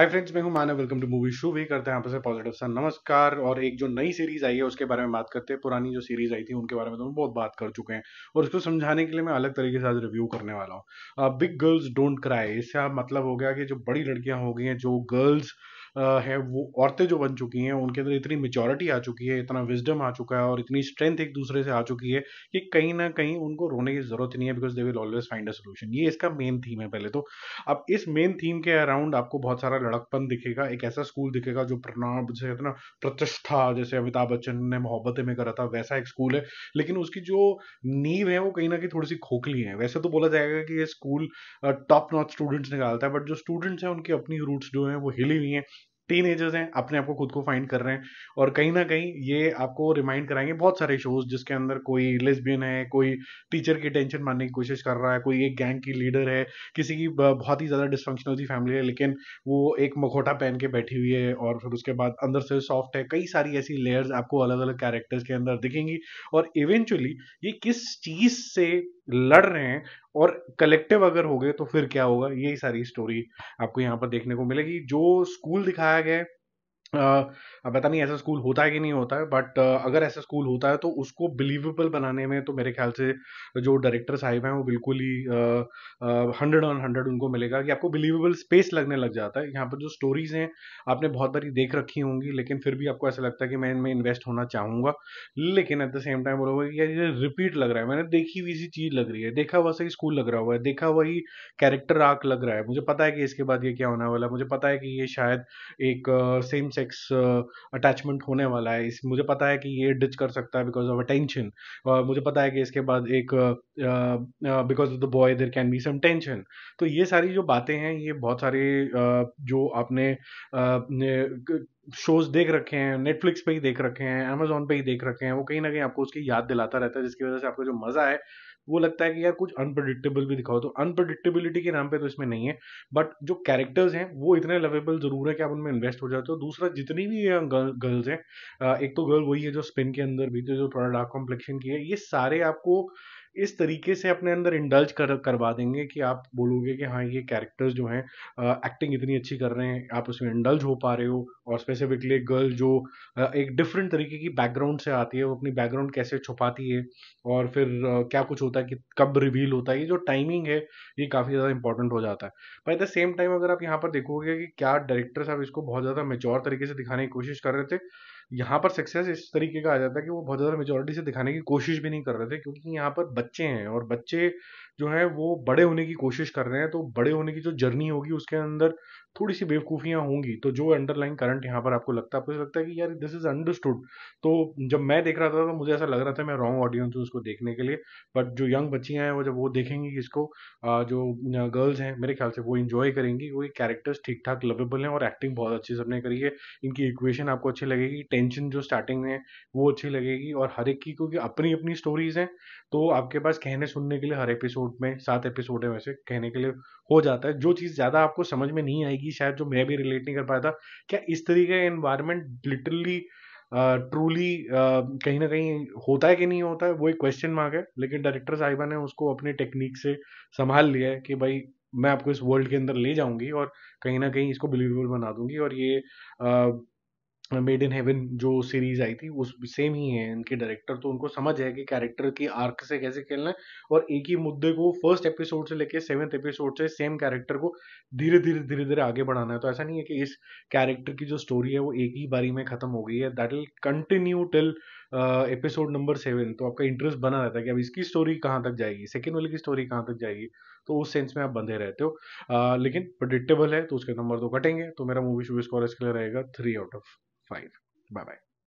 हाय friends मैं हूं Manav welcome to movie show भी करते हैं आपस पॉजिटिव सर नमस्कार और एक जो नई सीरीज आई है उसके बारे में बात करते हैं पुरानी जो सीरीज आई थी उनके बारे में तो हम बहुत बात कर चुके हैं और उसको समझाने के लिए मैं अलग तरीके से आज रिव्यू करने वाला हूँ बिग गर्ल्स डोंट क्राई इससे मतलब हो गया कि जो बड़ी लड़कियां हो गई हैं जो गर्ल्स है वो औरतें जो बन चुकी हैं उनके अंदर इतनी मेचोरिटी आ चुकी है इतना विजडम आ चुका है और इतनी स्ट्रेंथ एक दूसरे से आ चुकी है कि कहीं ना कहीं उनको रोने की जरूरत नहीं है because they will always find a solution ये इसका मेन थीम है पहले तो अब इस मेन थीम के अराउंड आपको बहुत सारा लड़कपन दिखेगा एक ऐसा स्कूल दिखेगा जो प्रणाम जैसे इतना प्रतिष्ठा जैसे अमिताभ बच्चन ने मोहब्बतें में करा था वैसा एक स्कूल है लेकिन उसकी जो नींव है वो कहीं ना कहीं थोड़ी सी खोखली है वैसे तो बोला जाएगा कि ये स्कूल टॉप नॉट स्टूडेंट्स निकालता है बट जो स्टूडेंट्स हैं उनकी अपनी रूट्स जो हैं वो हिली हुई हैं टीन एजर्स हैं अपने आप को खुद को फाइंड कर रहे हैं और कहीं ना कहीं ये आपको रिमाइंड कराएंगे बहुत सारे शोज जिसके अंदर कोई लेस्बियन है कोई टीचर की टेंशन मारने की कोशिश कर रहा है कोई एक गैंग की लीडर है किसी की बहुत ही ज़्यादा डिस्फंक्शनल सी फैमिली है लेकिन वो एक मखोटा पहन के बैठी हुई है और फिर उसके बाद अंदर से सॉफ्ट है कई सारी ऐसी लेयर्स आपको अलग अलग कैरेक्टर्स के अंदर दिखेंगी और इवेंचुअली ये किस चीज़ से लड़ रहे हैं और कलेक्टिव अगर हो गए तो फिर क्या होगा यही सारी स्टोरी आपको यहाँ पर देखने को मिलेगी जो स्कूल दिखाया गया है अब पता नहीं ऐसा स्कूल होता है कि नहीं होता है बट अगर ऐसा स्कूल होता है तो उसको बिलीवेबल बनाने में तो मेरे ख्याल से जो डायरेक्टर साहिब हैं वो बिल्कुल ही हंड्रेड ऑन हंड्रेड उनको मिलेगा कि आपको बिलीवेबल स्पेस लगने लग जाता है यहाँ पर जो स्टोरीज हैं आपने बहुत बारी देख रखी होंगी लेकिन फिर भी आपको ऐसा लगता है कि मैं इनमें इन्वेस्ट होना चाहूँगा लेकिन एट द सेम टाइम बोलोगे कि ये रिपीट लग रहा है मैंने देखी हुई सी चीज़ लग रही है देखा हुआ सही स्कूल लग रहा हुआ है देखा हुआ ही कैरेक्टर आर्क लग रहा है मुझे पता है कि इसके बाद ये क्या होने वाला है मुझे पता है कि ये शायद एक सेम सेक्स अटैचमेंट uh, होने वाला है इस मुझे पता है कि ये डिच कर सकता है बिकॉज ऑफ अटेंशन मुझे पता है कि इसके बाद एक because of the boy there can be some tension तो ये सारी जो बातें हैं ये बहुत सारे uh, जो आपने uh, शोज देख रखे हैं नेटफ्लिक्स पे ही देख रखे हैं अमेजोन पे ही देख रखे हैं वो कहीं ना कहीं आपको उसकी याद दिलाता रहता है जिसकी वजह से आपको जो मज़ा है वो लगता है कि यार कुछ अनप्रडिक्टेबल भी दिखाओ तो अनप्रडिक्टेबिलिटी के नाम पे तो इसमें नहीं है बट जो कैरेक्टर्स हैं वो इतने लवेबल जरूर है कि आप उनमें इन्वेस्ट हो जाते हो दूसरा जितनी भी गर्ल्स हैं एक तो गर्ल वही है जो स्पिन के अंदर भी जो थोड़ा डार्क कॉम्प्लेक्शन की है ये सारे आपको इस तरीके से अपने अंदर इंडल्ज कर करवा देंगे कि आप बोलोगे कि हाँ ये कैरेक्टर्स जो हैं एक्टिंग इतनी अच्छी कर रहे हैं आप उसमें इंडल्ज हो पा रहे हो और स्पेसिफिकली गर्ल जो आ, एक डिफरेंट तरीके की बैकग्राउंड से आती है वो अपनी बैकग्राउंड कैसे छुपाती है और फिर आ, क्या कुछ होता है कि कब रिवील होता है ये जो टाइमिंग है ये काफ़ी ज़्यादा इंपॉर्टेंट हो जाता है एट द सेम टाइम अगर आप यहाँ पर देखोगे कि क्या डायरेक्टर साहब इसको बहुत ज़्यादा मेच्योर तरीके से दिखाने की कोशिश कर रहे थे यहाँ पर सक्सेस इस तरीके का आ जाता है कि वो बहुत ज़्यादा मेजोरिटी से दिखाने की कोशिश भी नहीं कर रहे थे क्योंकि यहाँ पर बच्चे हैं और बच्चे जो है वो बड़े होने की कोशिश कर रहे हैं तो बड़े होने की जो जर्नी होगी उसके अंदर थोड़ी सी बेवकूफ़ियाँ होंगी तो जो अंडरलाइन करंट यहाँ पर आपको लगता है आपको लगता है कि यार दिस इज़ अंडरस्टूड तो जब मैं देख रहा था तो मुझे ऐसा लग रहा था मैं रॉन्ग ऑडियंस हूँ उसको देखने के लिए बट जो यंग बच्चियाँ हैं वो जब वो देखेंगी इसको जो गर्ल्स हैं मेरे ख्याल से वो इन्जॉय करेंगी क्योंकि कैरेक्टर्स ठीक ठाक लवेबल हैं और एक्टिंग बहुत अच्छी सबने करी है इनकी इक्वेशन आपको अच्छी लगेगी टेंशन जो स्टार्टिंग में वो अच्छी लगेगी और हर एक की क्योंकि अपनी अपनी स्टोरीज हैं तो आपके पास कहने सुनने के लिए हर एपिसोड एपिसोड में सात एपिसोड है वैसे कहने के लिए हो जाता है जो चीज़ ज़्यादा आपको समझ में नहीं आएगी शायद जो मैं भी रिलेट नहीं कर पाया था क्या इस तरीके का एनवायरनमेंट लिटरली ट्रूली कहीं ना कहीं होता है कि नहीं होता है वो एक क्वेश्चन मार्क है लेकिन डायरेक्टर साहिबा ने उसको अपने टेक्निक से संभाल लिया है कि भाई मैं आपको इस वर्ल्ड के अंदर ले जाऊंगी और कहीं ना कहीं इसको बिलीवेबल बना दूंगी और ये मेड इन हेवन जो सीरीज आई थी उस सेम ही है इनके डायरेक्टर तो उनको समझ है कि कैरेक्टर की आर्क से कैसे खेलना है और एक ही मुद्दे को फर्स्ट एपिसोड से लेके सेवेंथ एपिसोड से सेम कैरेक्टर को धीरे धीरे धीरे धीरे आगे बढ़ाना है तो ऐसा नहीं है कि इस कैरेक्टर की जो स्टोरी है वो एक ही बारी में खत्म हो गई है that will continue till episode number seven तो आपका इंटरेस्ट बना रहता है कि अब इसकी स्टोरी कहाँ तक जाएगी सेकेंड वाले की स्टोरी कहाँ तक जाएगी तो उस सेंस में आप बंधे रहते हो आ, लेकिन प्रडिक्टेबल है तो उसके नंबर तो कटेंगे तो मेरा मूवी शूवी स्कॉर इसके लिए रहेगा three out of five bye bye